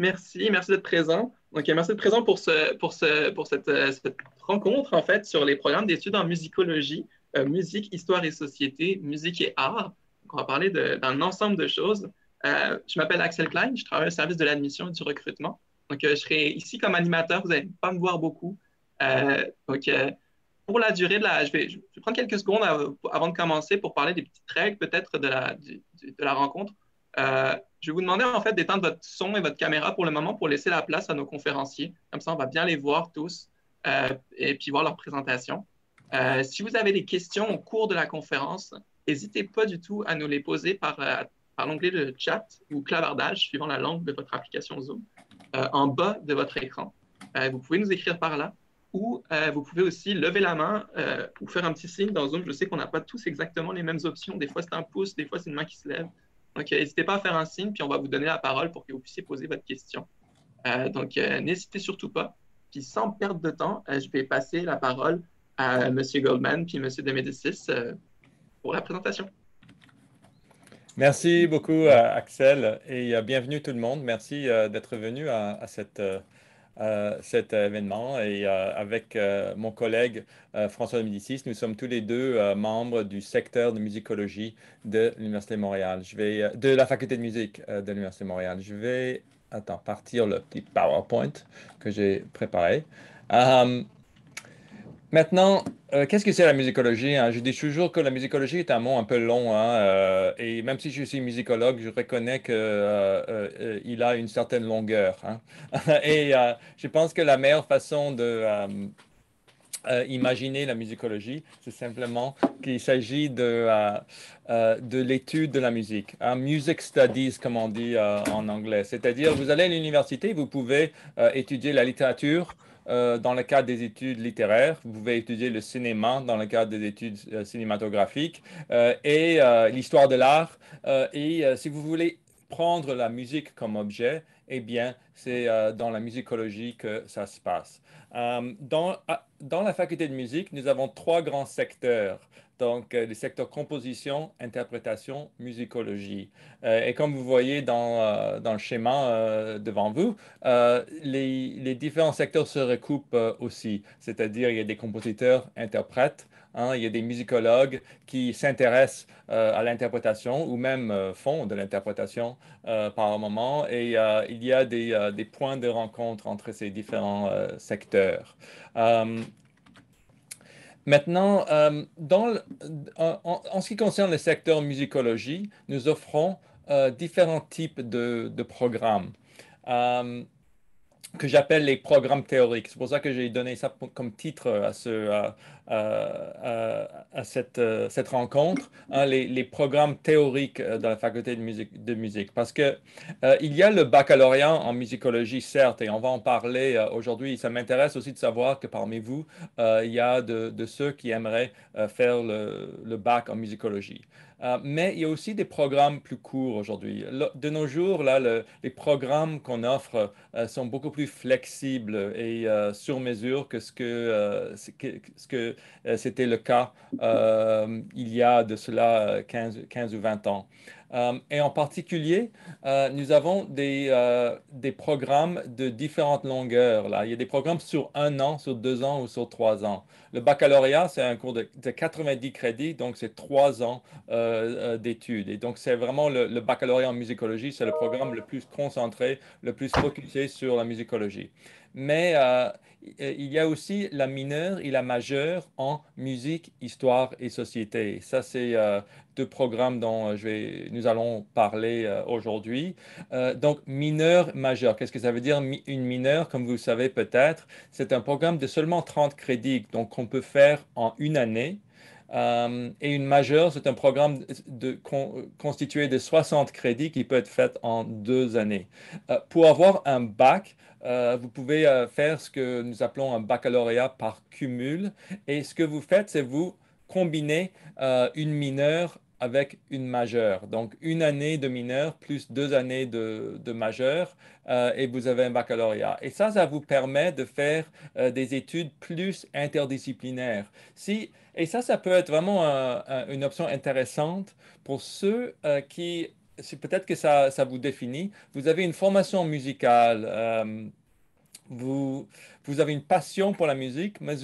Merci, mm. merci d'être présent. Donc, merci d'être présent pour, ce, pour, euh, cette, rencontre, en fait, sur les programmes d'études en musicologie, euh, musique, histoire et société, musique et art. on va parler d'un ensemble de choses. Euh, je m'appelle Axel Klein, je travaille au service de l'admission et du recrutement. Donc, je serai ici comme animateur, vous n'allez pas me voir beaucoup. donc, pour la durée de la... Je vais, prendre quelques secondes avant de commencer pour parler des petites règles peut-être de la rencontre. Je vais vous demander en fait d'éteindre votre son et votre caméra pour le moment pour laisser la place à nos conférenciers. Comme ça, on va bien les voir tous euh, et puis voir leur présentation. Euh, si vous avez des questions au cours de la conférence, n'hésitez pas du tout à nous les poser par, euh, par l'onglet de chat ou clavardage suivant la langue de votre application Zoom en bas de votre écran. vous pouvez nous écrire par là ou vous pouvez aussi lever la main ou faire un petit signe dans Zoom. Je sais qu'on n'a pas tous exactement les mêmes options. Des fois, c'est un pouce, des fois, c'est une main qui se lève. Donc, n'hésitez pas à faire un signe, puis on va vous donner la parole pour que vous puissiez poser votre question. Euh, donc, euh, n'hésitez surtout pas. Puis sans perdre de temps, euh, je vais passer la parole à M. Goldman puis M. de pour la présentation. Merci beaucoup, Axel, et bienvenue tout le monde. Merci d'être venu à, à cette euh, cet événement. Et euh, avec euh, mon collègue François de Médicis, nous sommes tous les deux membres du secteur de musicologie de l'Université de Montréal. Je vais, de la faculté de musique de l'Université de Montréal. Je vais, attends, partir le petit PowerPoint que j'ai préparé. Maintenant, euh, qu'est-ce que c'est la musicologie? Hein? Je dis toujours que la musicologie est un mot un peu long. Hein, euh, et même si je suis musicologue, je reconnais qu'il euh, a une certaine longueur. Hein. et je pense que la meilleure façon de... imaginer la musicologie, c'est simplement qu'il s'agit de, de l'étude de la musique, music studies comme on dit en anglais. C'est-à-dire, vous allez à l'université, vous pouvez étudier la littérature, euh, dans le cadre des études littéraires, vous pouvez étudier le cinéma dans le cadre des études euh, cinématographiques euh, et l'histoire de l'art. et si vous voulez prendre la musique comme objet, eh bien, c'est dans la musicologie que ça se passe. dans, la faculté de musique, nous avons trois grands secteurs donc euh, les secteurs composition, interprétation, musicologie. Euh, et comme vous voyez dans, euh, dans le schéma devant vous, les, les, différents secteurs se recoupent aussi, c'est-à-dire il y a des compositeurs, interprètes, hein, il y a des musicologues qui s'intéressent à l'interprétation ou même font de l'interprétation par moment, et il y a des, des, points de rencontre entre ces différents secteurs. Maintenant, euh, dans en, ce qui concerne le secteur musicologie, nous offrons euh, différents types de, programmes euh, que j'appelle les programmes théoriques. C'est pour ça que j'ai donné ça comme titre à ce, euh, à, cette, euh, rencontre, hein, les, programmes théoriques euh, de la faculté de musique, de musique. parce que il y a le baccalauréat en musicologie, certes, et on va en parler aujourd'hui. Ça m'intéresse aussi de savoir que parmi vous, il y a de, ceux qui aimeraient faire le, bac en musicologie. mais il y a aussi des programmes plus courts aujourd'hui. De nos jours, là, les programmes qu'on offre sont beaucoup plus flexibles et sur mesure que, ce que, ce que euh, c'était le cas euh, il y a de cela 15, euh, ou 20 ans. et en particulier, nous avons des, programmes de différentes longueurs. Là. Il y a des programmes sur un an, sur deux ans ou sur trois ans. Le baccalauréat, c'est un cours de, 90 crédits, donc c'est trois ans d'études. Et donc, c'est vraiment le, baccalauréat en musicologie, c'est le programme le plus concentré, le plus focalisé sur la musicologie mais euh, il y a aussi la mineure et la majeure en musique, histoire et société. Ça, c'est euh, deux programmes dont euh, je vais, nous allons parler aujourd'hui. donc, mineure, majeure. Qu'est-ce que ça veut dire une mineure Comme vous le savez peut-être, c'est un programme de seulement 30 crédits, donc qu'on peut faire en une année. et une majeure, c'est un programme constitué de 60 crédits qui peut être fait en deux années. pour avoir un bac, euh, vous pouvez euh, faire ce que nous appelons un baccalauréat par cumul. Et ce que vous faites, c'est vous combinez euh, une mineure avec une majeure. Donc, une année de mineure plus deux années de, de majeure et vous avez un baccalauréat. Et ça, ça vous permet de faire des études plus interdisciplinaires. Si, et ça, ça peut être vraiment une option intéressante pour ceux qui peut-être que ça, vous définit. Vous avez une formation musicale, euh, vous, avez une passion pour la musique, mais,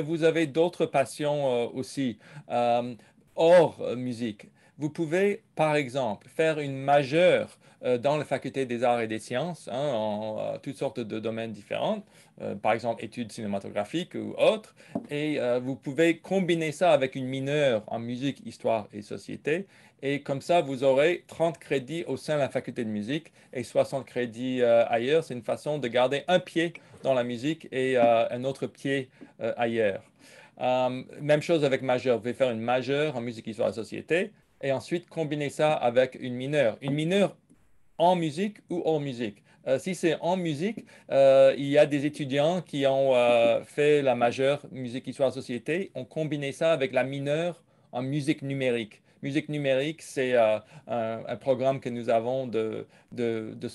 vous avez d'autres passions euh, aussi, euh, hors musique. Vous pouvez, par exemple, faire une majeure euh, dans la faculté des arts et des sciences, hein, en euh, toutes sortes de domaines différents, euh, par exemple études cinématographiques ou autres, et vous pouvez combiner ça avec une mineure en musique, histoire et société, et comme ça, vous aurez 30 crédits au sein de la faculté de musique et 60 crédits ailleurs. C'est une façon de garder un pied dans la musique et un autre pied ailleurs. même chose avec majeure. Vous pouvez faire une majeure en musique, histoire et société et ensuite combiner ça avec une mineure. Une mineure en musique ou en musique. Euh, si c'est en musique, euh, il y a des étudiants qui ont euh, fait la majeure musique histoire société, ont combiné ça avec la mineure en musique numérique musique numérique, c'est euh, un, programme que nous avons de, tout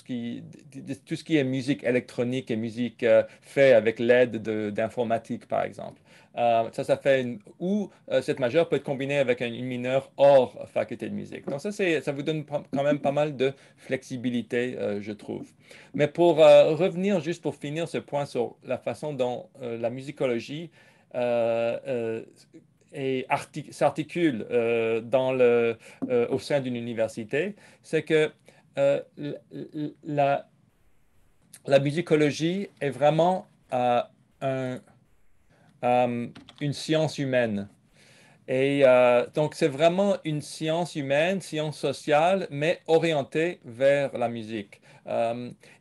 ce qui est musique électronique et musique euh, faite avec l'aide d'informatique, par exemple. Euh, ça, ça fait une, ou cette majeure peut être combinée avec une, une mineure hors faculté de musique. Donc ça, ça vous donne quand même pas mal de flexibilité, je trouve. Mais pour revenir juste pour finir ce point sur la façon dont la musicologie et s'articule euh, euh, au sein d'une université, c'est que euh, la, la, musicologie est vraiment un, une science humaine. Et donc, c'est vraiment une science humaine, science sociale, mais orientée vers la musique.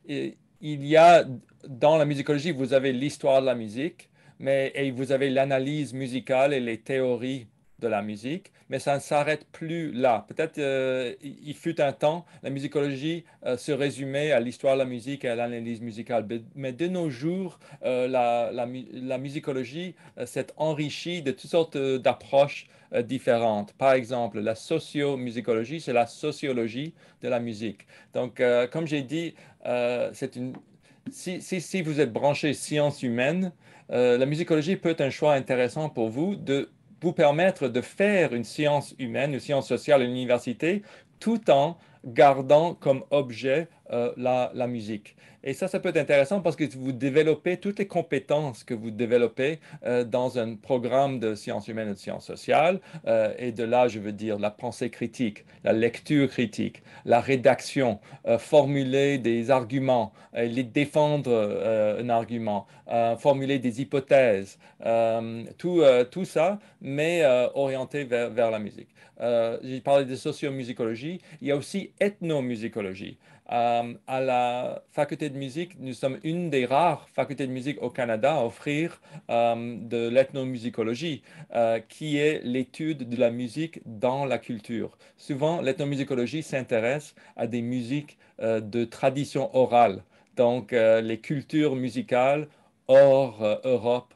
il y a, dans la musicologie, vous avez l'histoire de la musique, mais et vous avez l'analyse musicale et les théories de la musique, mais ça ne s'arrête plus là. Peut-être euh, il fut un temps, la musicologie euh, se résumait à l'histoire de la musique et à l'analyse musicale, mais de nos jours, euh, la, musicologie s'est enrichie de toutes sortes d'approches différentes. Par exemple, la sociomusicologie, c'est la sociologie de la musique. Donc, comme j'ai dit, c'est une... Si, si, si, vous êtes branché sciences humaines, euh, la musicologie peut être un choix intéressant pour vous de vous permettre de faire une science humaine, une science sociale à l'université, tout en gardant comme objet euh, la, musique. Et ça, ça peut être intéressant parce que vous développez toutes les compétences que vous développez euh, dans un programme de sciences humaines et de sciences sociales. Euh, et de là, je veux dire la pensée critique, la lecture critique, la rédaction, euh, formuler des arguments, les défendre un argument, formuler des hypothèses, tout, ça, mais orienté vers, vers, la musique. J'ai parlé de sociomusicologie, il y a aussi ethnomusicologie. Euh, à la faculté de musique, nous sommes une des rares facultés de musique au Canada à offrir euh, de l'ethnomusicologie, euh, qui est l'étude de la musique dans la culture. Souvent, l'ethnomusicologie s'intéresse à des musiques de tradition orale, donc les cultures musicales hors Europe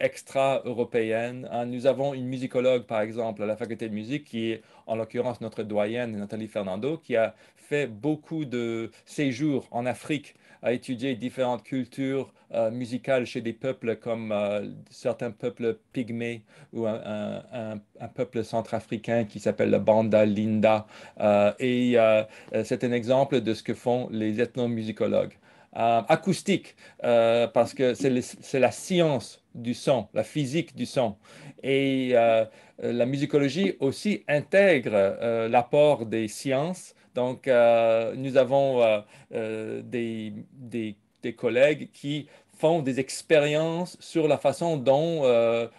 extra-européenne. Hein. Nous avons une musicologue, par exemple, à la faculté de musique, qui est en l'occurrence notre doyenne, Nathalie Fernando, qui a fait beaucoup de séjours en Afrique à étudier différentes cultures euh, musicales chez des peuples comme euh, certains peuples pygmées ou un, un, un, peuple centrafricain qui s'appelle le Banda Linda. Euh, et c'est un exemple de ce que font les ethnomusicologues. acoustique, parce que c'est la science du son, la physique du son. Et la musicologie aussi intègre l'apport des sciences donc, euh, nous avons euh, euh, des, collègues qui font des expériences sur la façon dont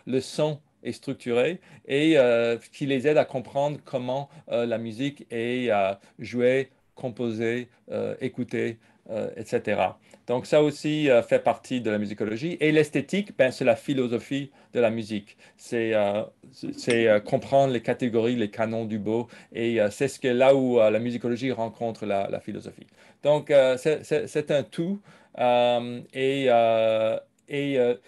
le son est structuré et qui les aident à comprendre comment la musique est jouée, composée, écoutée. Euh, etc. Donc ça aussi euh, fait partie de la musicologie. Et l'esthétique, ben, c'est la philosophie de la musique. C'est euh, comprendre les catégories, les canons du beau. Et c'est ce que là où la musicologie rencontre la, philosophie. Donc c'est un tout. et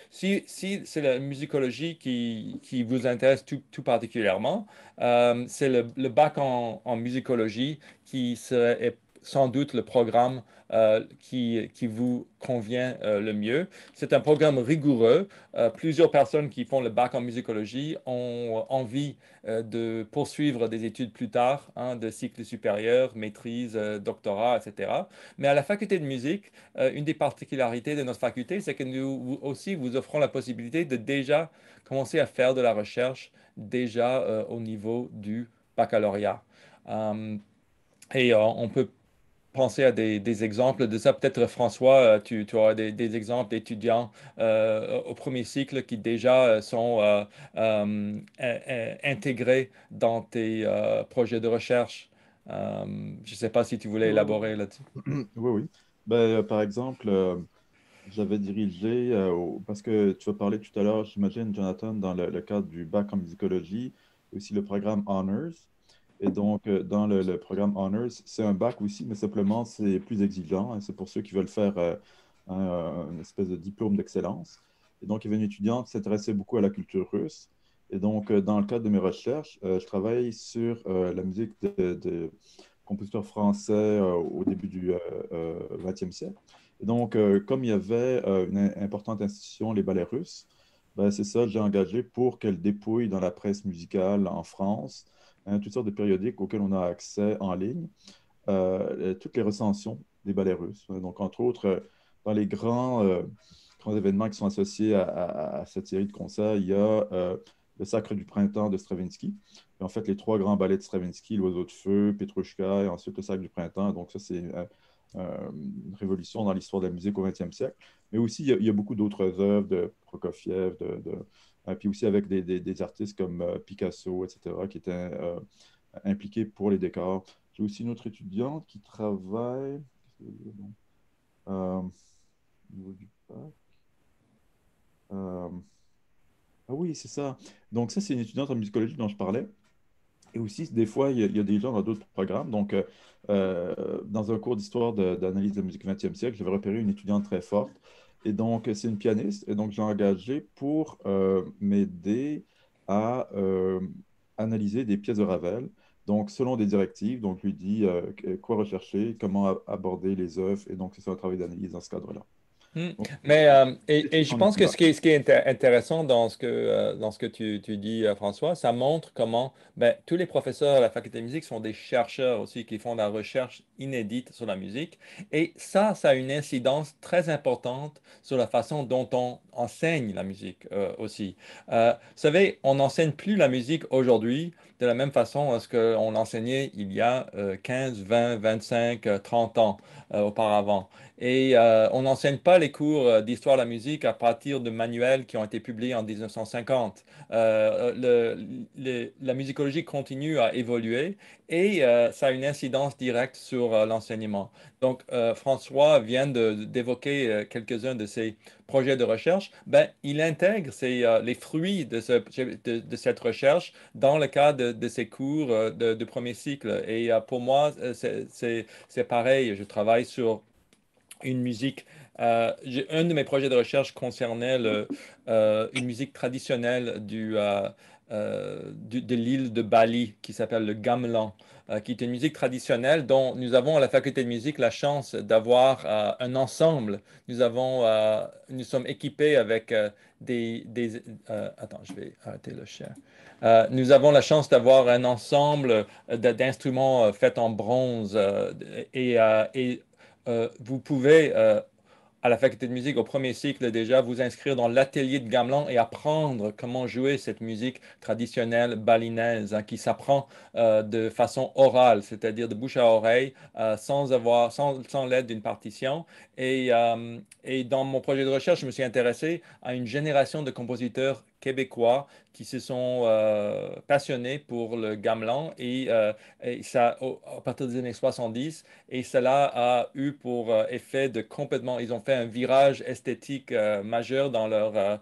si, c'est la musicologie qui, vous intéresse tout, particulièrement, c'est le, bac en, musicologie qui serait, est sans doute le programme euh, qui, qui, vous convient euh, le mieux. C'est un programme rigoureux. Euh, plusieurs personnes qui font le bac en musicologie ont envie de poursuivre des études plus tard, hein, de cycle supérieur, maîtrise, doctorat, etc. Mais à la faculté de musique, une des particularités de notre faculté, c'est que nous aussi vous offrons la possibilité de déjà commencer à faire de la recherche déjà au niveau du baccalauréat. et on peut penser à des, exemples de ça. Peut-être, euh, François, euh, tu, tu as des, exemples d'étudiants euh, au premier cycle qui déjà sont intégrés dans tes projets de recherche. je ne sais pas si tu voulais élaborer là-dessus. Oui, oui. Ben, par exemple, j'avais dirigé, parce que tu as parlé tout à l'heure, j'imagine, Jonathan, dans le, le, cadre du bac en musicologie, aussi le programme Honors. Et donc, euh, dans le, programme Honors, c'est un bac aussi, mais simplement, c'est plus exigeant. Hein. c'est pour ceux qui veulent faire euh, euh, une espèce de diplôme d'excellence. Et donc, il y avait une étudiante qui s'intéressait beaucoup à la culture russe. Et donc, dans le cadre de mes recherches, je travaille sur la musique de, compositeurs français au début du XXe siècle. Et donc, comme il y avait une importante institution, les ballets russes, ben, c'est ça que j'ai engagé pour qu'elle dépouille dans la presse musicale en France Hein, toutes sortes de périodiques auxquels on a accès en ligne, euh, toutes les recensions des ballets russes. Hein. Donc, entre autres, euh, dans les grands, euh, grands événements qui sont associés à, cette série de concerts, il y a le Sacre du printemps de Stravinsky. Et en fait, les trois grands ballets de Stravinsky, L'Oiseau de feu, Petrushka et ensuite le Sacre du printemps. Donc, ça, c'est une euh, révolution dans l'histoire de la musique au XXe siècle. Mais aussi, il y a, beaucoup d'autres œuvres de Prokofiev, de, euh, puis aussi avec des, artistes comme euh, Picasso, etc., qui étaient impliqués pour les décors. J'ai aussi une autre étudiante qui travaille ah oui, c'est ça. Donc ça, c'est une étudiante en musicologie dont je parlais, et aussi, des fois, il y, a, des gens dans d'autres programmes. Donc, euh, euh, dans un cours d'histoire d'analyse de, la musique du XXe siècle, j'avais repéré une étudiante très forte. Et donc, euh, c'est une pianiste. Et donc, j'ai engagé pour m'aider à analyser des pièces de Ravel. Donc, selon des directives, donc lui dit quoi rechercher, comment aborder les œuvres. Et donc, c'est un travail d'analyse dans ce cadre-là. Hmm. Mais euh, et, je pense que ce qui est, intéressant dans ce que, euh, dans ce que tu, tu dis, euh, François, ça montre comment ben, tous les professeurs de la faculté de musique sont des chercheurs aussi qui font de la recherche inédite sur la musique. Et ça, ça a une incidence très importante sur la façon dont on enseigne la musique aussi. vous savez, on n'enseigne plus la musique aujourd'hui de la même façon à ce qu'on enseignait il y a 15, 20, 25, 30 ans euh, auparavant. Et euh, on n'enseigne pas les cours euh, d'histoire de la musique à partir de manuels qui ont été publiés en 1950. le, la musicologie continue à évoluer et ça a une incidence directe sur l'enseignement. Donc, François vient d'évoquer quelques-uns de ces projet de recherche, ben, il intègre euh, les fruits de, de, cette recherche dans le cadre de, ses cours euh, de, premier cycle. Et euh, pour moi, c'est pareil. Je travaille sur une musique. un de mes projets de recherche concernait une musique traditionnelle du, de l'île de Bali qui s'appelle le gamelan. Euh, qui est une musique traditionnelle dont nous avons à la faculté de musique la chance d'avoir euh, un ensemble. Nous, avons, euh, nous sommes équipés avec des... attends, je vais arrêter le chien. nous avons la chance d'avoir un ensemble d'instruments faits en bronze et, et vous pouvez à la faculté de musique au premier cycle déjà, vous inscrire dans l'atelier de gamelan et apprendre comment jouer cette musique traditionnelle balinaise hein, qui s'apprend euh, de façon orale, c'est-à-dire de bouche à oreille, euh, sans, avoir, sans, l'aide d'une partition. Euh, et dans mon projet de recherche, je me suis intéressé à une génération de compositeurs québécois qui se sont euh, passionnés pour le gamelan et, euh, ça, à partir des années 70 et cela a eu pour euh, effet de complètement, ils ont fait un virage esthétique majeur dans leur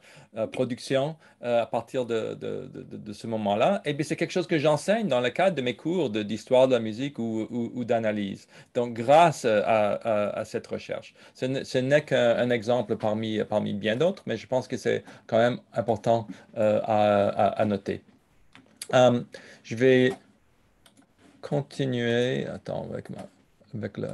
production à partir de, de, de, ce moment-là. Et eh bien c'est quelque chose que j'enseigne dans le cadre de mes cours d'histoire de, la musique ou, ou, d'analyse. Donc grâce à, à, cette recherche. Ce n'est qu'un exemple parmi, parmi bien d'autres, mais je pense que c'est quand même important euh, à, noter. Euh, je vais continuer. Attends, avec, ma, avec le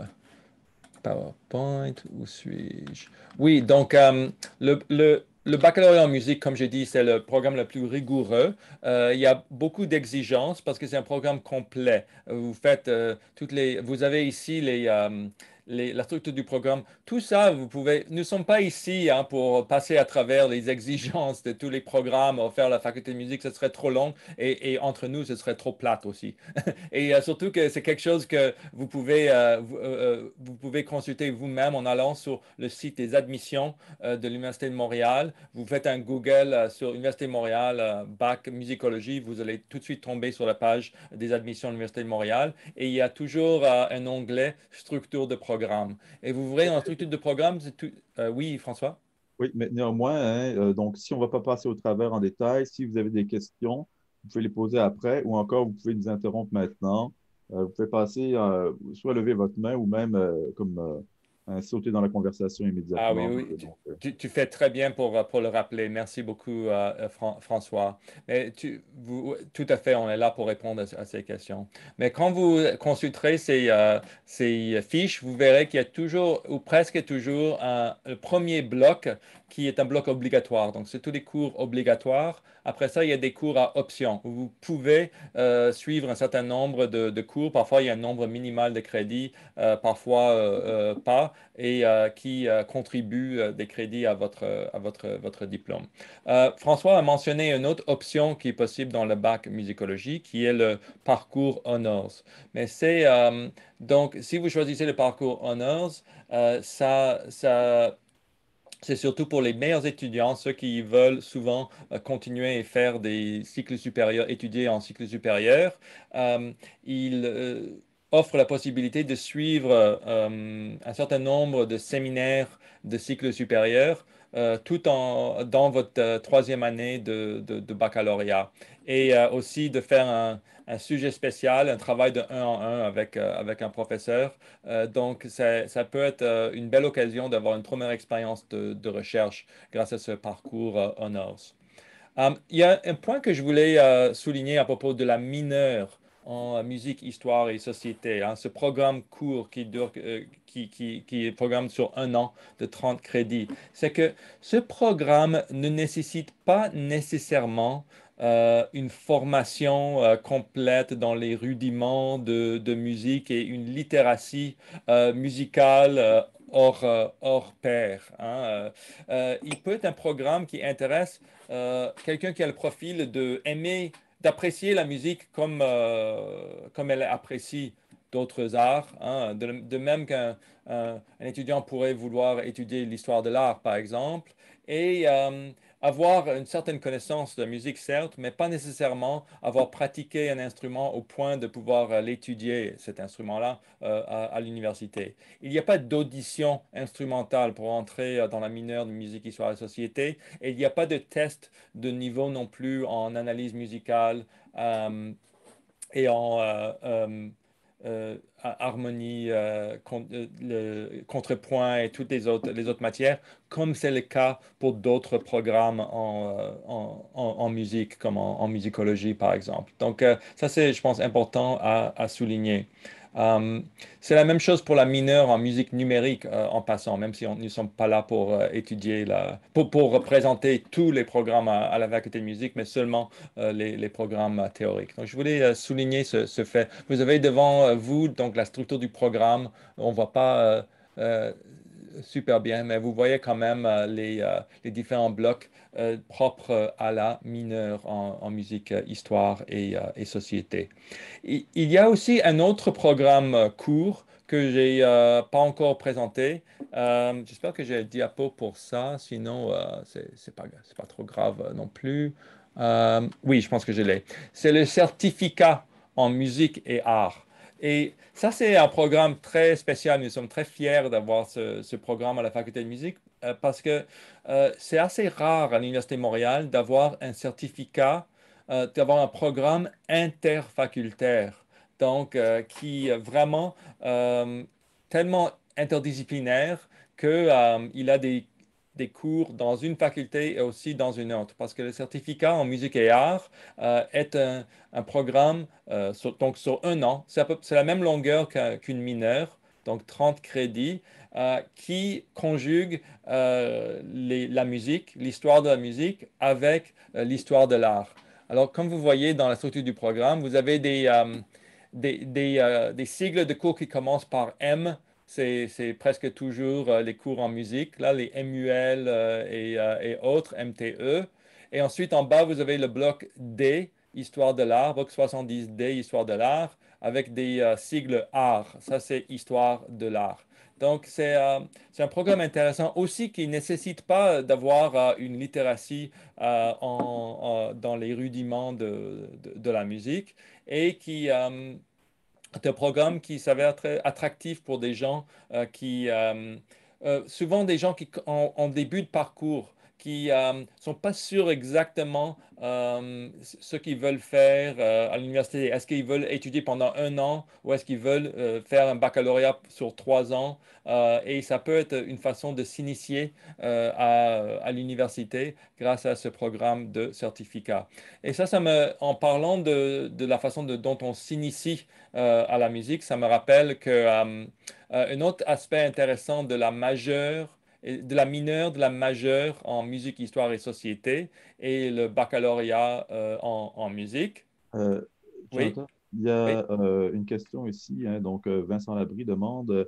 PowerPoint, où suis-je? Oui, donc euh, le, le le baccalauréat en musique, comme j'ai dit, c'est le programme le plus rigoureux. il y a beaucoup d'exigences parce que c'est un programme complet. Vous faites toutes les, vous avez ici les, la structure du programme, tout ça, vous pouvez. Nous ne sommes pas ici hein, pour passer à travers les exigences de tous les programmes, faire la faculté de musique, ce serait trop long et, entre nous, ce serait trop plate aussi. et euh, surtout que c'est quelque chose que vous pouvez, euh, euh, vous, pouvez consulter vous-même en allant sur le site des admissions de l'Université de Montréal. Vous faites un Google sur Université de Montréal, bac musicologie, vous allez tout de suite tomber sur la page des admissions de l'Université de Montréal. Et il y a toujours un onglet structure de programme et vous verrez, dans type de programme, tout... Euh, oui, François? Oui, mais néanmoins, hein, euh, donc si on ne va pas passer au travers en détail, si vous avez des questions, vous pouvez les poser après ou encore vous pouvez nous interrompre maintenant. Euh, vous pouvez passer, soit lever votre main ou même, comme sauter dans la conversation immédiatement. Ah oui, oui. Euh, euh, tu, fais très bien pour, euh, pour le rappeler. Merci beaucoup, François. Mais tu, vous, tout à fait, on est là pour répondre à, ces questions. Mais quand vous consulterez ces, ces fiches, vous verrez qu'il y a toujours ou presque toujours un, un premier bloc qui est un bloc obligatoire. Donc, c'est tous les cours obligatoires. Après ça, il y a des cours à option vous pouvez euh, suivre un certain nombre de, cours. Parfois, il y a un nombre minimal de crédits, euh, parfois euh, pas, et qui contribue des crédits à votre, à votre, votre diplôme. François a mentionné une autre option qui est possible dans le bac musicologie, qui est le parcours honors. Mais c'est donc, si vous choisissez le parcours honors, ça, ça c'est surtout pour les meilleurs étudiants, ceux qui veulent souvent euh, continuer et faire des cycles supérieurs, étudier en cycle supérieur. Euh, Il euh, offre la possibilité de suivre un certain nombre de séminaires de cycle supérieurs tout en, dans votre troisième année de, baccalauréat. Et aussi de faire un, un sujet spécial, un travail de un en un avec, euh, avec un professeur. Euh, donc, ça, peut être euh, une belle occasion d'avoir une première expérience de, recherche grâce à ce parcours Honors. Hum, il y a un point que je voulais souligner à propos de la mineure en musique, histoire et société. Hein. ce programme court qui, dure, qui, qui, qui est programme sur un an de 30 crédits, c'est que ce programme ne nécessite pas nécessairement euh, une formation euh, complète dans les rudiments de, musique et une littératie euh, musicale hors, pair. Hein, il peut être un programme qui intéresse quelqu'un qui a le profil de d'apprécier la musique comme, comme elle apprécie d'autres arts, hein, de, même qu'un étudiant pourrait vouloir étudier l'histoire de l'art, par exemple. Et avoir une certaine connaissance de musique, certes, mais pas nécessairement avoir pratiqué un instrument au point de pouvoir euh, l'étudier, cet instrument-là, euh, à, l'université. Il n'y a pas d'audition instrumentale pour entrer euh, dans la mineure de musique histoire de société, et il n'y a pas de test de niveau non plus en analyse musicale et en... Euh, harmonie, euh, euh, le contrepoint et toutes les autres, matières, comme c'est le cas pour d'autres programmes en, musique, comme en, musicologie, par exemple. Donc, ça, c'est, je pense, important à souligner. Hum, c'est la même chose pour la mineure en musique numérique euh, en passant, même si on, nous ne sommes pas là pour euh, étudier, pour, représenter tous les programmes à, la faculté de musique, mais seulement euh, les, programmes théoriques. Donc, je voulais souligner ce, fait. Vous avez devant vous donc, la structure du programme. On ne voit pas super bien, mais vous voyez quand même euh, euh, les, différents blocs euh, propres à la mineure en, musique, histoire et, société. il y a aussi un autre programme court que je n'ai pas encore présenté. J'espère que j'ai le diapo pour ça, sinon c'est ce n'est pas, trop grave non plus. oui, je pense que je l'ai. C'est le certificat en musique et art. Et ça, c'est un programme très spécial. Nous sommes très fiers d'avoir ce, programme à la faculté de musique euh, parce que euh, c'est assez rare à l'Université de Montréal d'avoir un certificat, euh, d'avoir un programme interfacultaire, donc qui est vraiment tellement interdisciplinaire qu'il a des des cours dans une faculté et aussi dans une autre, parce que le certificat en musique et art euh, est un, programme euh, sur, sur un an, c'est la même longueur qu'une mineure, donc 30 crédits, euh, qui conjugue la musique, l'histoire de la musique avec l'histoire de l'art. Alors, comme vous voyez dans la structure du programme, vous avez des, des, des sigles de cours qui commencent par M, c'est presque toujours euh, les cours en musique, là, les MUL euh, euh, et, autres, MTE. Et ensuite, en bas, vous avez le bloc D, Histoire de l'art, bloc 70D, Histoire de l'art, avec des sigles art. Ça, c'est Histoire de l'art. Donc, c'est un programme intéressant aussi qui ne nécessite pas d'avoir une littératie dans les rudiments de, la musique et qui c'est un programme qui s'avère très attractif pour des gens euh, qui, euh, euh, souvent des gens qui, ont en début de parcours, qui ne euh, sont pas sûrs exactement euh, ce qu'ils veulent faire euh, à l'université. Est-ce qu'ils veulent étudier pendant un an ou est-ce qu'ils veulent faire un baccalauréat sur trois ans? et ça peut être une façon de s'initier à, l'université grâce à ce programme de certificat. Et ça, ça me, en parlant de, de la façon dont on s'initie à la musique, ça me rappelle qu'un autre aspect intéressant de la majeure de la mineure, de la majeure en musique, histoire et société, et le baccalauréat euh, en, musique. Euh, oui. Il y a euh, une question ici. Hein. donc, Vincent Labrie demande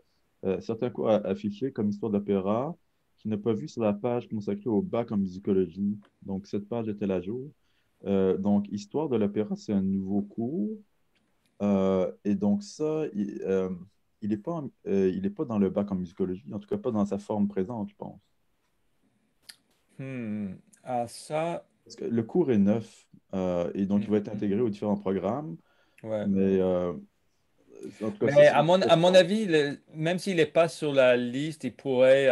certains cours affichés comme histoire d'opéra qui n'est pas vu sur la page consacrée au bac en musicologie. Donc, cette page était à jour. donc, histoire de l'opéra, c'est un nouveau cours. et donc, ça, il n'est pas, euh, il pas dans le bac en musicologie, en tout cas pas dans sa forme présente, je pense. Hmm. Ah, ça. le cours est neuf euh, et donc il va être hmm. intégré aux différents programmes. Mais, euh, à, mon, avis, même s'il n'est pas sur la liste, il pourrait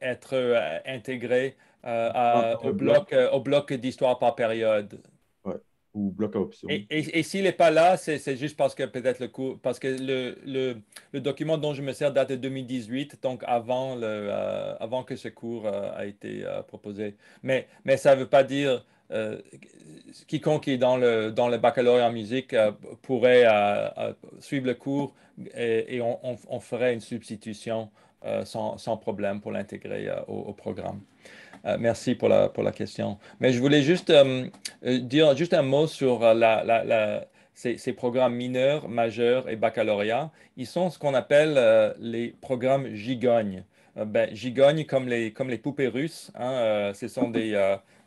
être intégré à, ah, au, bloc. au bloc d'histoire par période ou bloc Et, s'il n'est pas là, c'est juste parce que peut-être le cours, parce que le, le, document dont je me sers date de 2018, donc avant, le, euh, avant que ce cours ait euh, a été euh, proposé. Mais, mais ça ne veut pas dire quiconque est dans le, dans le baccalauréat en musique pourrait suivre le cours et, on, on, ferait une substitution sans, sans, problème pour l'intégrer au, au, programme. Euh, merci pour la, pour la question. Mais je voulais juste euh, euh, dire juste un mot sur la, ces, programmes mineurs, majeurs et baccalauréat. Ils sont ce qu'on appelle les programmes gigognes. Ben, gigognes comme les, comme les poupées russes. Hein, ce sont des...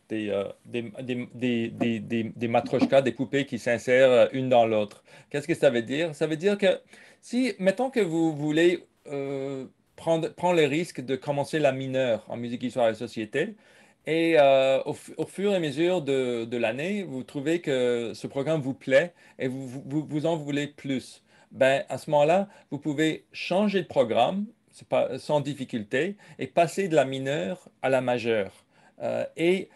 Des, des, des, des, des, poupées qui s'insèrent une dans l'autre. Qu'est-ce que ça veut dire? Ça veut dire que si, mettons que vous voulez prend, les le risque de commencer la mineure en musique, histoire et société. Et euh, au, fur et à mesure de, l'année, vous trouvez que ce programme vous plaît et vous, vous, en voulez plus. Ben, à ce moment-là, vous pouvez changer de programme pas, sans difficulté et passer de la mineure à la majeure. Euh, et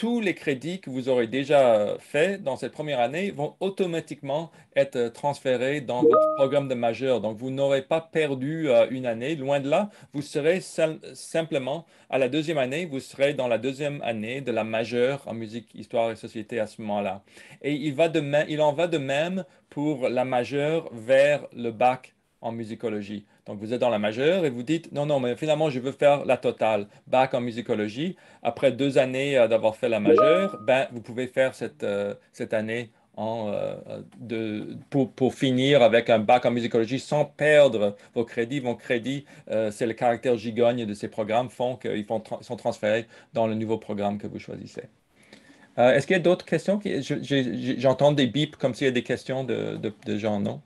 tous les crédits que vous aurez déjà faits dans cette première année vont automatiquement être euh, transférés dans votre programme de majeur. Donc, vous n'aurez pas perdu euh, une année. Loin de là, vous serez simplement à la deuxième année, vous serez dans la deuxième année de la majeure en musique, histoire et société à ce moment-là. Et il, va il en va de même pour la majeure vers le bac en musicologie. Donc, vous êtes dans la majeure et vous dites, non, non, mais finalement, je veux faire la totale, bac en musicologie. Après deux années euh, d'avoir fait la majeure, ben, vous pouvez faire cette, euh, cette année en, euh, pour, finir avec un bac en musicologie sans perdre vos crédits. Vos crédits, c'est le caractère gigogne de ces programmes, font qu'ils sont transférés dans le nouveau programme que vous choisissez. Est-ce qu'il y a d'autres questions? J'entends des bips comme s'il y a des questions de gens, non?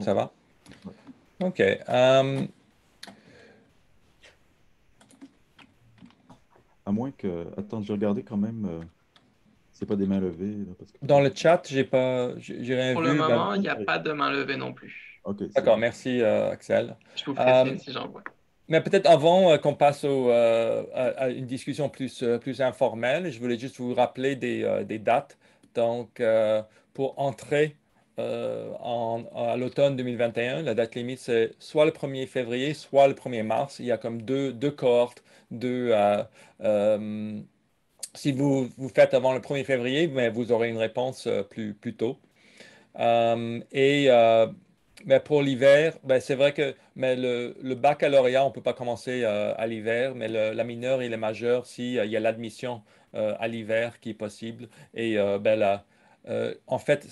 Ça va? Ok. Euh, à moins que. Attends, je regardais quand même. Euh, c'est pas des mains levées. Dans le chat, j'ai pas. J'ai rien Pour le bah, moment, il n'y a pas de mains levées non plus. Ok. D'accord, merci euh, Axel. Je vous ferai si j'en vois. Mais peut-être avant qu'on passe au, à, une discussion plus, plus informelle, je voulais juste vous rappeler des, des dates. Donc, pour entrer euh, en, à l'automne 2021. La date limite, c'est soit le 1er février, soit le 1er mars. Il y a comme deux, deux cohortes. Deux, euh, euh, si vous, vous faites avant le 1er février, vous aurez une réponse plus, plus tôt. et mais pour l'hiver, ben c'est vrai que mais le, le baccalauréat, on ne peut pas commencer à l'hiver, mais la mineure et les majeure s'il y a l'admission à l'hiver qui est possible. Et ben, la, euh, en fait,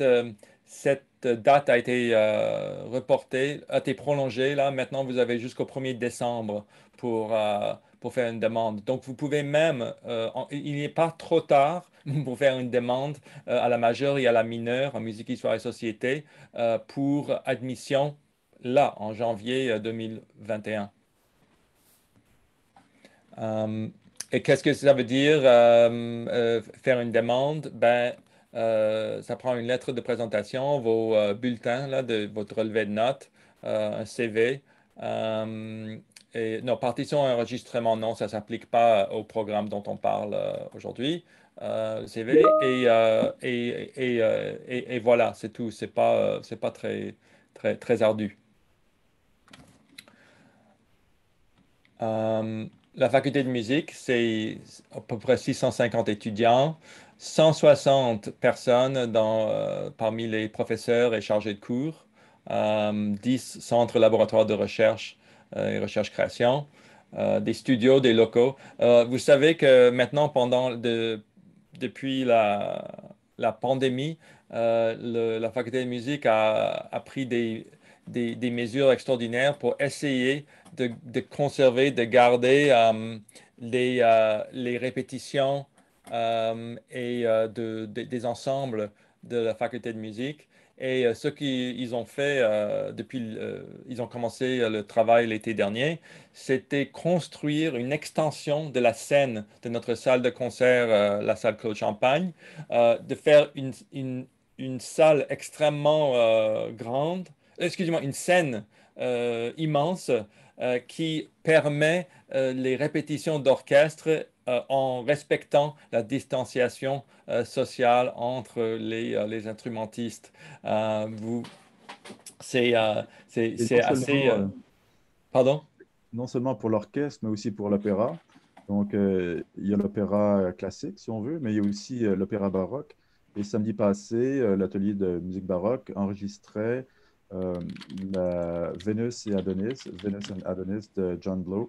euh, cette, date a été euh, reportée, a été prolongée. Là, maintenant, vous avez jusqu'au 1er décembre pour, pour faire une demande. Donc, vous pouvez même, il n'est pas trop tard pour faire une demande à la majeure et à la mineure en musique, histoire et société pour admission là, en janvier 2021. et qu'est-ce que ça veut dire faire une demande? Ben, euh, ça prend une lettre de présentation, vos euh, bulletins, là, de, votre relevé de notes, euh, un CV. et, non, partition enregistrement, non, ça ne s'applique pas au programme dont on parle aujourd'hui. CV et, et, et, et voilà, c'est tout. Ce n'est pas, c'est pas très, très, très ardu. la faculté de musique, c'est à peu près 650 étudiants. 160 personnes dans, euh, parmi les professeurs et chargés de cours, 10 euh, centres laboratoires de recherche euh, et recherche-création, des studios, des locaux. vous savez que maintenant, pendant depuis la, la pandémie, la faculté de musique a, a pris des, des, des, mesures extraordinaires pour essayer de, de conserver, de garder les, les répétitions euh, et euh, des ensembles de la faculté de musique. Et euh, ce qu'ils ont fait depuis, ils ont commencé le travail l'été dernier, c'était construire une extension de la scène de notre salle de concert, la salle Claude Champagne, de faire une, une, une salle extrêmement grande, excusez-moi, une scène immense qui permet les répétitions d'orchestre euh, en respectant la distanciation euh, sociale entre les, euh, instrumentistes. vous, c'est, assez... pardon Non seulement pour l'orchestre, mais aussi pour l'opéra. Donc, il y a l'opéra classique, si on veut, mais il y a aussi l'opéra baroque. Et samedi passé, l'atelier de musique baroque enregistrait la Vénus et Adonis, Vénus and Adonis de John Blow,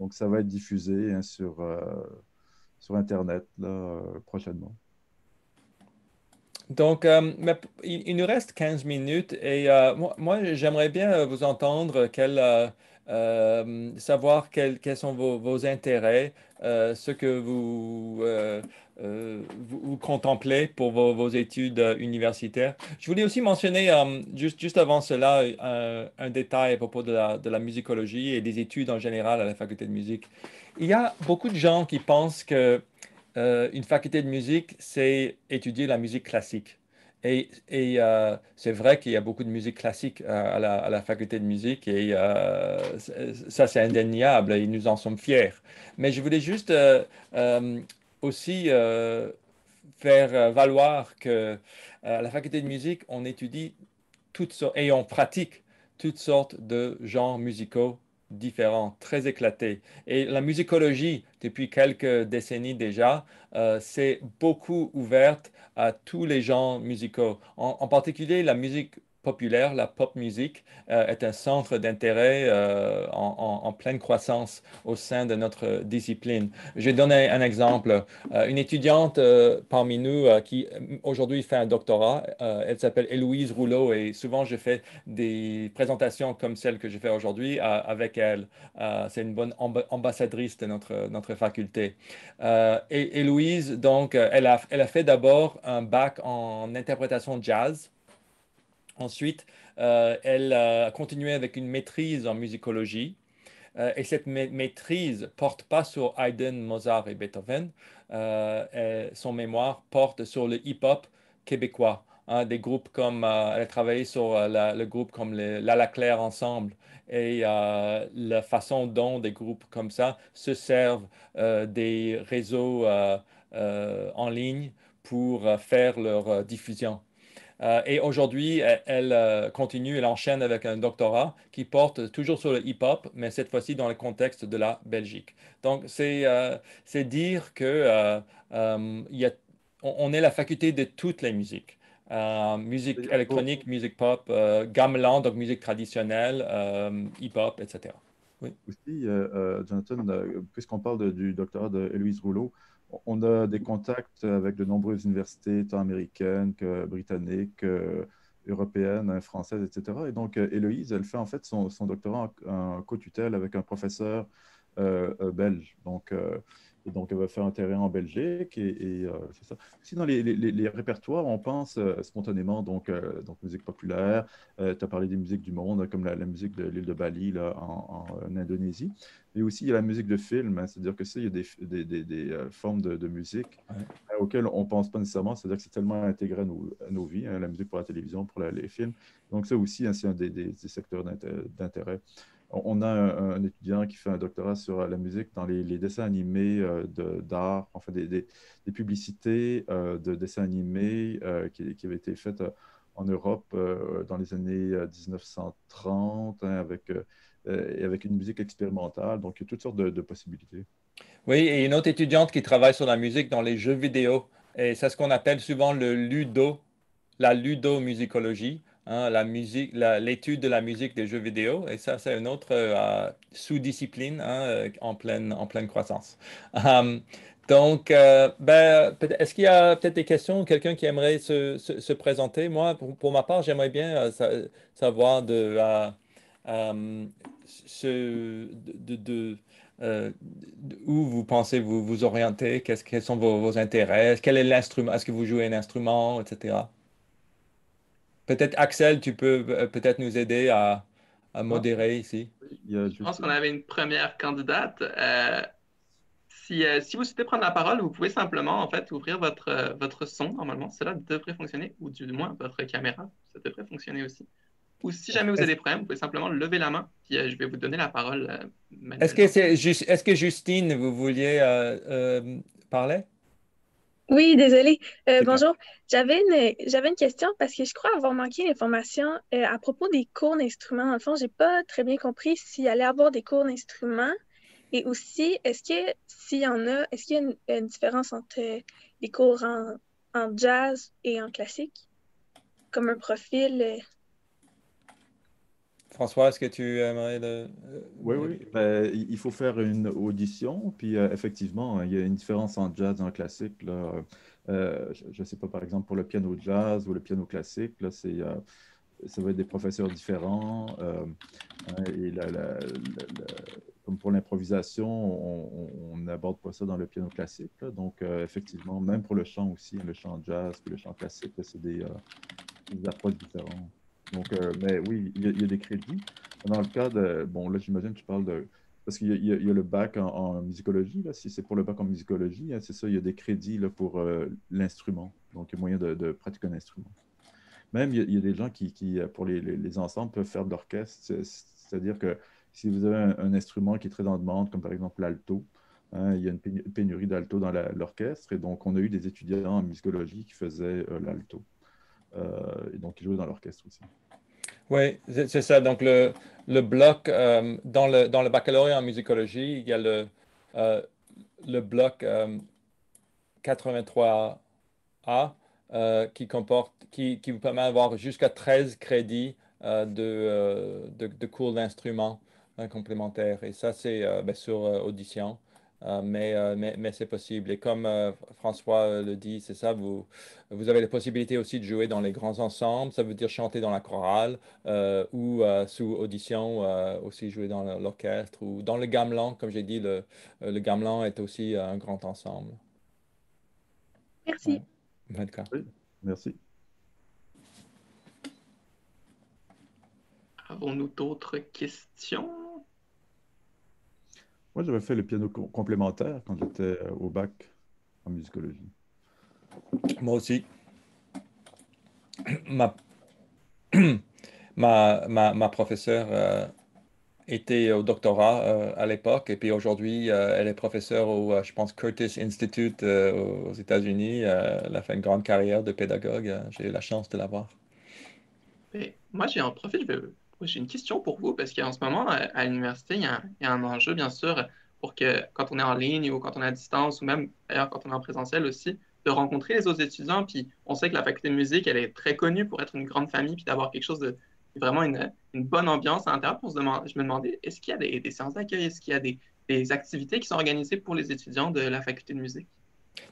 donc, ça va être diffusé hein, sur, euh, sur Internet euh, prochainement. Donc, euh, il, nous reste 15 minutes et moi, moi j'aimerais bien vous entendre quel, euh, savoir quels sont vos, vos intérêts, euh, ce que euh, vous, vous, contemplez pour vos, vos études universitaires. Je voulais aussi mentionner, juste, juste avant cela, un, détail à propos de la, de la, musicologie et des études en général à la faculté de musique. Il y a beaucoup de gens qui pensent que une faculté de musique, c'est étudier la musique classique. Et, euh, c'est vrai qu'il y a beaucoup de musique classique euh, à, la, faculté de musique et euh, ça, c'est indéniable et nous en sommes fiers. Mais je voulais juste aussi faire valoir que à la faculté de musique, on étudie toutes et on pratique toutes sortes de genres musicaux différents, très éclatés. Et la musicologie, depuis quelques décennies déjà, euh, s'est beaucoup ouverte à tous les genres musicaux, en particulier la musique populaire, la pop music, euh, est un centre d'intérêt euh, en, pleine croissance au sein de notre discipline. Je vais donner un exemple. Euh, une étudiante parmi nous qui aujourd'hui fait un doctorat, elle s'appelle Héloïse Rouleau et souvent je fais des présentations comme celle que je fais aujourd'hui avec elle. C'est une bonne ambassadrice de notre, faculté. et Héloïse, donc, elle a, elle a fait d'abord un bac en interprétation jazz Ensuite, euh, elle euh, a continué avec une maîtrise en musicologie. Euh, et cette maîtrise maîtrise porte pas sur Haydn, Mozart et Beethoven. son mémoire porte sur le hip-hop québécois. des groupes comme, elle a travaillé sur le groupe comme l'Ala Claire Ensemble et la façon dont des groupes comme ça se servent des réseaux en ligne pour faire leur diffusion. Euh, et aujourd'hui, elle, euh, continue, elle enchaîne avec un doctorat qui porte toujours sur le hip-hop, mais cette fois-ci dans le contexte de la Belgique. Donc, c'est euh, dire que y a, on, est la faculté de toutes les musiques. musique électronique, musique pop, gamelan, donc musique traditionnelle, hip-hop, etc. Oui. Aussi, Jonathan, puisqu'on parle du doctorat de Louise Rouleau, on a des contacts avec de nombreuses universités, tant américaines que britanniques, européennes, françaises, etc. Et donc, euh, Héloïse, elle fait en fait son, doctorat en, co-tutelle avec un professeur euh, euh, belge. Donc, et donc, elle va faire un terrain en Belgique. Et, euh, c'est ça. Sinon, les, répertoires, on pense euh, spontanément, donc, euh, donc musique populaire. tu as parlé des musiques du monde, comme la, musique de l'île de Bali là, en, Indonésie. Mais aussi, il y a la musique de film, hein, c'est-à-dire que ça, il y a des, formes de, musique auxquelles on ne pense pas nécessairement, c'est-à-dire que c'est tellement intégré à nos, vies, hein, la musique pour la télévision, pour les films. Donc, ça aussi, hein, c'est un des, secteurs d'intérêt on a un, étudiant qui fait un doctorat sur euh, la musique dans les, dessins animés euh, d'art, enfin des, publicités euh, de dessins animés qui, avaient été faites en Europe dans les années 1930 hein, avec, avec une musique expérimentale. Donc, il y a toutes sortes de, de possibilités. Oui, et une autre étudiante qui travaille sur la musique dans les jeux vidéo. Et c'est ce qu'on appelle souvent le ludo, la ludomusicologie. Hein, la musique, l'étude de la musique des jeux vidéo, et ça, c'est une autre euh, sous-discipline hein, euh, en, pleine, croissance. Hum, donc, euh, ben, est-ce qu'il y a peut-être des questions, quelqu'un qui aimerait se, présenter? Moi, pour, ma part, j'aimerais bien savoir de, où vous pensez vous vous orienter, qu'est-ce quels sont vos, vos intérêts, quel est l'instrument, est-ce que vous jouez un instrument, etc. Peut-être Axel, tu peux euh, peut-être nous aider à, ah. modérer ici. Euh, je pense qu'on avait une première candidate. Euh, si, vous souhaitez prendre la parole, vous pouvez simplement en fait ouvrir votre, votre son. Normalement, cela devrait fonctionner, ou du moins votre caméra, ça devrait fonctionner aussi. Ou si jamais vous avez des problèmes, vous pouvez simplement lever la main, puis je vais vous donner la parole. Est-ce que, est, que Justine, vous vouliez parler? Oui, désolée. Euh, bonjour. J'avais une, j'avais une question parce que je crois avoir manqué l'information euh, à propos des cours d'instruments. Dans le fond, je n'ai pas très bien compris s'il allait y avoir des cours d'instruments et aussi, est-ce que s'il y en a, est-ce qu'il y a une, différence entre euh, les cours en, en, jazz et en classique comme un profil? François, est-ce que tu aimerais de... Euh, oui, oui. Ben, il faut faire une audition. Puis euh, effectivement, il y a une différence en jazz et en classique. Là. Euh, je ne sais pas, par exemple, pour le piano jazz ou le piano classique, là, c'est, ça va être des professeurs différents. Hein, et la, comme pour l'improvisation, on n'aborde pas ça dans le piano classique. Donc, effectivement, même pour le chant aussi, le chant jazz et le chant classique, c'est des approches différentes. Donc, euh, mais oui, il y, a, des crédits. Dans le cas de, bon, là, j'imagine que tu parles de, parce qu'il y, a le bac en, musicologie, là, si c'est pour le bac en musicologie, hein, c'est ça, il y a des crédits là, pour euh, l'instrument, donc il moyen de, pratiquer un instrument. Même, il y a, des gens qui, euh, pour les, ensembles, peuvent faire de l'orchestre, c'est-à-dire que si vous avez un, instrument qui est très en demande, comme par exemple l'alto, hein, il y a une pénurie d'alto dans l'orchestre, et donc on a eu des étudiants en musicologie qui faisaient l'alto. Euh, et donc il jouait dans l'orchestre aussi. Oui, c'est ça. Donc, le, le bloc, euh, dans, le, dans le baccalauréat en musicologie, il y a le, euh, le bloc 83A qui, comporte, qui, qui, vous permet d'avoir jusqu'à 13 crédits de, de, cours d'instruments hein, complémentaires. Et ça, c'est ben, sur audition. Euh, euh, mais, c'est possible. Et comme euh, François le dit, c'est ça, vous, avez la possibilité aussi de jouer dans les grands ensembles, ça veut dire chanter dans la chorale ou sous audition aussi jouer dans l'orchestre ou dans le gamelan, comme j'ai dit, le, gamelan est aussi un grand ensemble. Merci. merci. Avons-nous d'autres questions? j'avais fait le piano complémentaire quand j'étais euh, au bac en musicologie. Moi aussi. Ma, ma, ma, ma professeure euh, était au doctorat euh, à l'époque, et puis aujourd'hui, elle est professeure au, je pense, Curtis Institute aux États-Unis. elle a fait une grande carrière de pédagogue. J'ai eu la chance de la voir. moi, j'ai un profit j'ai une question pour vous, parce qu'en ce moment, à l'université, il, y a un enjeu, bien sûr, pour que quand on est en ligne ou quand on est à distance, ou même d'ailleurs quand on est en présentiel aussi, de rencontrer les autres étudiants. Puis on sait que la faculté de musique, elle est très connue pour être une grande famille, puis d'avoir quelque chose de vraiment une, bonne ambiance à l'intérieur. Je me demandais, est-ce qu'il y a des, séances d'accueil, est-ce qu'il y a des, activités qui sont organisées pour les étudiants de la faculté de musique?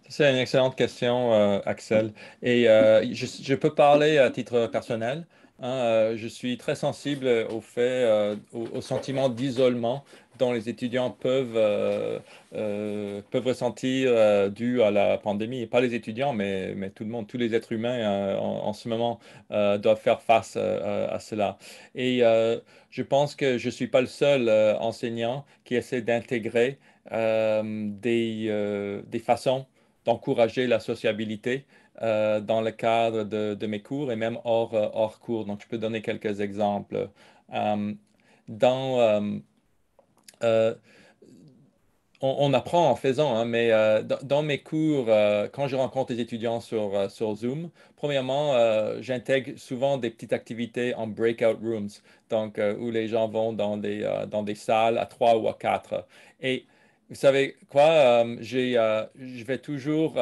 C'est une excellente question, euh, Axel. Et euh, je, peux parler à titre personnel. Hein, euh, je suis très sensible au fait, euh, au, sentiment d'isolement dont les étudiants peuvent, euh, peuvent ressentir dû à la pandémie. pas les étudiants, mais, mais tout le monde, tous les êtres humains en, ce moment doivent faire face à cela. Et je pense que je ne suis pas le seul enseignant qui essaie d'intégrer des, des façons d'encourager la sociabilité euh, dans le cadre de, de, mes cours et même hors, euh, hors cours. Donc, je peux donner quelques exemples. Euh, dans, on, apprend en faisant, hein, mais dans, mes cours, quand je rencontre des étudiants sur, sur Zoom, premièrement, j'intègre souvent des petites activités en breakout rooms, donc où les gens vont dans des, dans des salles à trois ou à quatre. Et vous savez quoi, j'ai, je vais toujours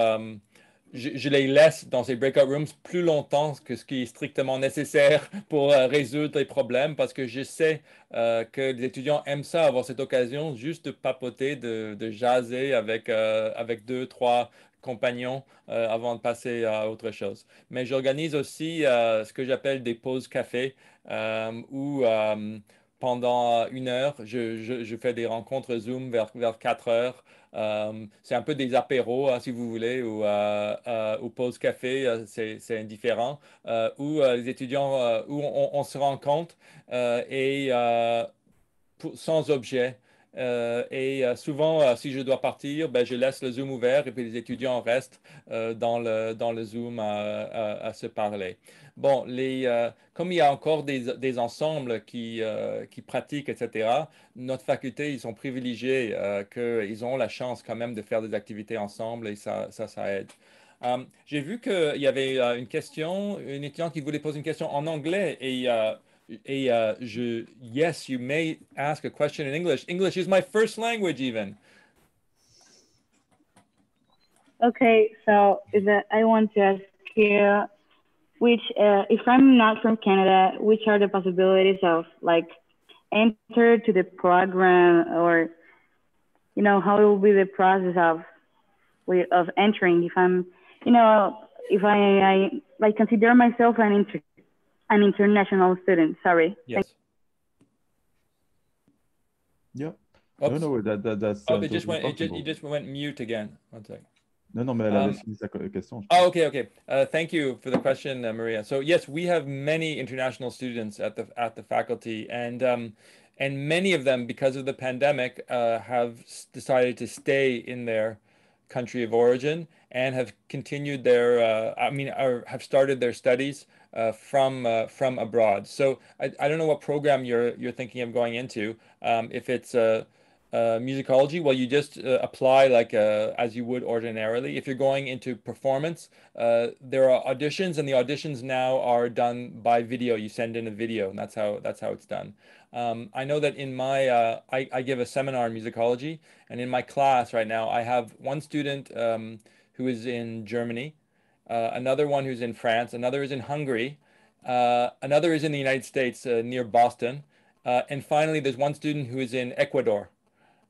je, les laisse dans ces breakout rooms plus longtemps que ce qui est strictement nécessaire pour euh, résoudre les problèmes parce que je sais euh, que les étudiants aiment ça, avoir cette occasion juste de papoter, de, jaser avec, euh, avec deux, trois compagnons avant de passer à autre chose. Mais j'organise aussi ce que j'appelle des pauses café où pendant euh, une heure, je, je, fais des rencontres Zoom vers, vers 4 heures. Euh, c'est un peu des apéros, hein, si vous voulez, ou, euh, pause café, c'est indifférent, où les étudiants, où on, on, se rencontre et sans objet. Euh, et euh, souvent, euh, si je dois partir, ben, je laisse le Zoom ouvert et puis les étudiants restent dans, le, dans le Zoom à, se parler. Bon, les, comme il y a encore des, des ensembles qui, qui, pratiquent, etc., notre faculté, ils sont privilégiés qu'ils ont la chance quand même de faire des activités ensemble et ça, ça, aide. J'ai vu qu'il y avait une question, une étudiante qui voulait poser une question en anglais et et uh, je, yes, you may ask a question in English. English is my first language, even. Okay, so I want to ask you, which, uh, if I'm not from Canada, which are the possibilities of like enter to the program or, you know, how will be the process of, of entering if I'm, you know, if I, I like consider myself an intern an international student. Sorry. Yes. yeah. Oops. No, no, that, that, that's. Oh, uh, it just went. It just, it just, went mute again. One sec. No, no, mais elle um, fini question. Oh, okay, okay. Uh, thank you for the question, uh, Maria. So yes, we have many international students at the at the faculty, and um, and many of them, because of the pandemic, uh, have decided to stay in their country of origin and have continued their. Uh, I mean, are, have started their studies uh, from uh, from abroad. So I, I don't know what program you're you're thinking of going into. Um, if it's uh, uh musicology, well, you just uh, apply like as you would ordinarily. If you're going into performance, there are auditions, and the auditions now are done by video. You send in a video, and that's how that's how it's done. Um, I know that in my I, I give a seminar in musicology, and in my class right now, I have one student um, who is in Germany uh, another one who's in France, another is in Hungary, uh, another is in the United States uh, near Boston, uh, and finally there's one student who is in Ecuador,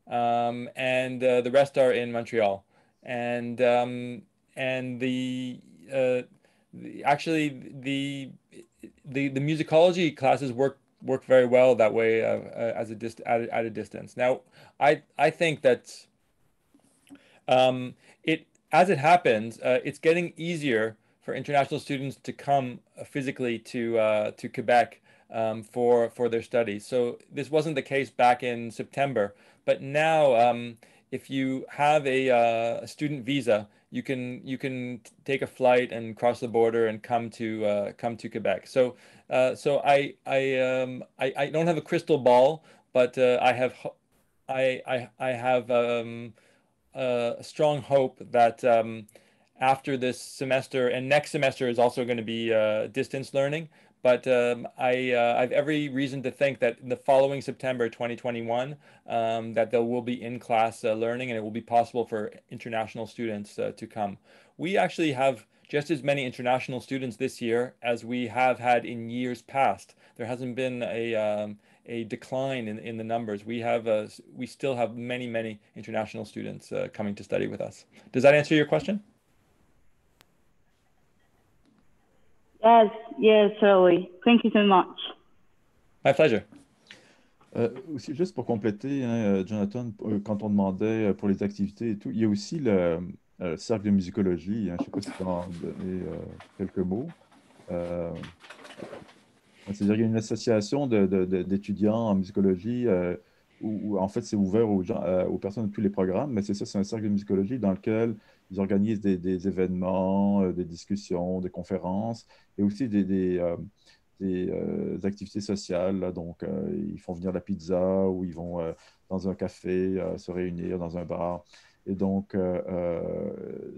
um, and uh, the rest are in Montreal, and um, and the, uh, the, actually the the the musicology classes work work very well that way as a dist- at, a, at a distance. Now I I think that um, it as it happens, uh, it's getting easier for international students to come uh, physically to uh, to Quebec um, for for their studies. So this wasn't the case back in September, but now um, if you have a, uh, a, student visa, you can you can take a flight and cross the border and come to uh, come to Quebec. So uh, so I I, um, I, I don't have a crystal ball, but uh, I have I I, I have um, uh, a strong hope that um, after this semester and next semester is also going to be uh, distance learning. But um, I, uh, I have every reason to think that the following September 2021, um, that there will be in-class uh, learning and it will be possible for international students uh, to come. We actually have just as many international students this year as we have had in years past there hasn't been a um, a decline in, in the numbers. We have a, we still have many many international students uh, coming to study with us. Does that answer your question? Yes, yes, Certainly. Thank you so much. My pleasure. Euh, aussi, juste pour compléter, hein, euh, Jonathan, euh, quand on demandait euh, pour les activités et tout, il y a aussi le euh, cercle de musicologie. Hein, je ne sais pas si tu en donner euh, quelques mots. C'est-à-dire qu'il y a une association d'étudiants en musicologie euh, où, en fait, c'est ouvert euh, aux, personnes de tous les programmes, mais c'est ça, c'est un cercle de musicologie dans lequel ils organisent des, événements, euh, des discussions, des conférences et aussi des, activités sociales. donc, ils font venir la pizza ou ils vont dans un café se réunir dans un bar. Et donc,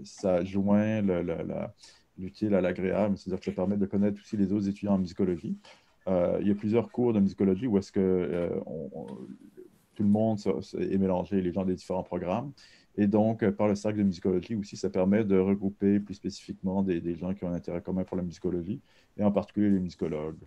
ça joint le, la utile à l'agréable, c'est-à-dire que ça permet de connaître aussi les autres étudiants en musicologie. Euh, il y a plusieurs cours de musicologie où est-ce que euh, tout le monde est mélangé, les gens des différents programmes. Et donc, euh, par le cercle de musicologie aussi, ça permet de regrouper plus spécifiquement des, des gens qui ont un intérêt commun pour la musicologie, et en particulier les musicologues.